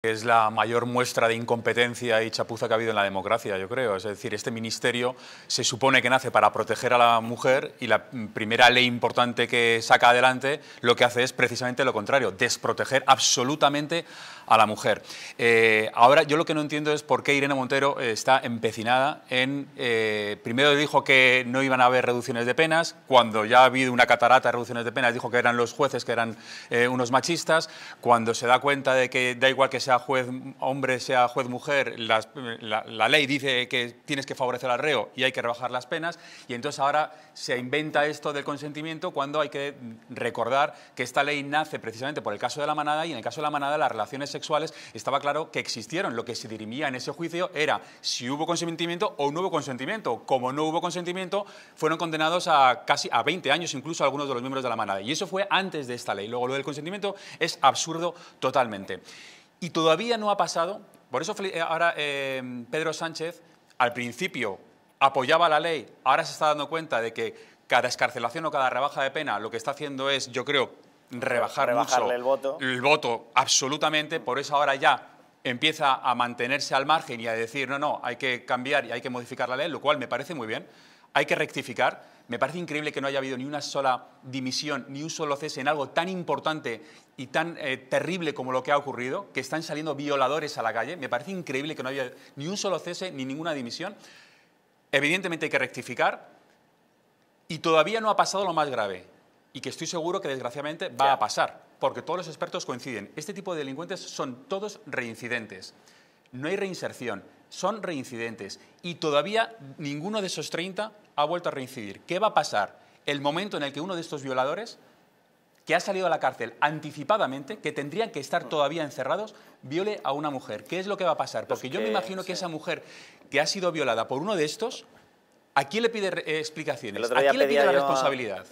Es la mayor muestra de incompetencia y chapuza que ha habido en la democracia, yo creo. Es decir, este ministerio se supone que nace para proteger a la mujer y la primera ley importante que saca adelante lo que hace es precisamente lo contrario, desproteger absolutamente a la mujer. Eh, ahora, yo lo que no entiendo es por qué Irene Montero eh, está empecinada en... Eh, primero dijo que no iban a haber reducciones de penas, cuando ya ha habido una catarata de reducciones de penas dijo que eran los jueces, que eran unos machistas, cuando se da cuenta de que da igual que se sea juez hombre, sea juez mujer, la, la, ley dice que tienes que favorecer al reo y hay que rebajar las penas, y entonces ahora se inventa esto del consentimiento cuando hay que recordar que esta ley nace precisamente por el caso de la manada y en el caso de la manada las relaciones sexuales estaba claro que existieron. Lo que se dirimía en ese juicio era si hubo consentimiento o no hubo consentimiento. Como no hubo consentimiento, fueron condenados a casi a 20 años incluso algunos de los miembros de la manada. Y eso fue antes de esta ley. Luego lo del consentimiento es absurdo totalmente y todavía no ha pasado. Por eso eh, ahora eh, Pedro Sánchez al principio apoyaba la ley, ahora se está dando cuenta de que cada escarcelación o cada rebaja de pena lo que está haciendo es, yo creo, rebajar mucho el voto. el voto absolutamente, por eso ahora ya empieza a mantenerse al margen y a decir, no, no, hay que cambiar y hay que modificar la ley, lo cual me parece muy bien hay que rectificar. Me parece increíble que no haya habido ni una sola dimisión, ni un solo cese en algo tan importante y tan eh, terrible como lo que ha ocurrido, que están saliendo violadores a la calle. Me parece increíble que no haya ni un solo cese, ni ninguna dimisión. Evidentemente hay que rectificar y todavía no ha pasado lo más grave y que estoy seguro que desgraciadamente va a pasar, porque todos los expertos coinciden. Este tipo de delincuentes son todos reincidentes. No hay reinserción, son reincidentes y todavía ninguno de esos 30 ha vuelto a reincidir. ¿Qué va a pasar el momento en el que uno de estos violadores que ha salido a la cárcel anticipadamente, que tendrían que estar mm. todavía encerrados, viole a una mujer. ¿Qué es lo que va a pasar? Pues Porque yo me imagino que esa mujer que ha sido violada por uno de estos, ¿a quién le pide eh, explicaciones? ¿A quién le pide la responsabilidad?